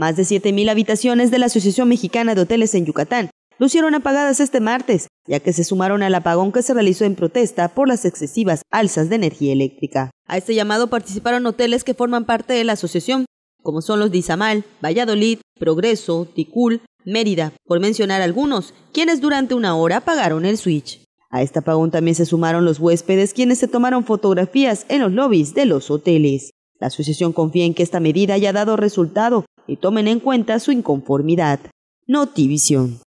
Más de 7.000 habitaciones de la Asociación Mexicana de Hoteles en Yucatán lucieron apagadas este martes, ya que se sumaron al apagón que se realizó en protesta por las excesivas alzas de energía eléctrica. A este llamado participaron hoteles que forman parte de la asociación, como son los de Izamal, Valladolid, Progreso, Ticul, Mérida, por mencionar algunos, quienes durante una hora apagaron el switch. A este apagón también se sumaron los huéspedes quienes se tomaron fotografías en los lobbies de los hoteles. La asociación confía en que esta medida haya dado resultado y tomen en cuenta su inconformidad. Notivisión.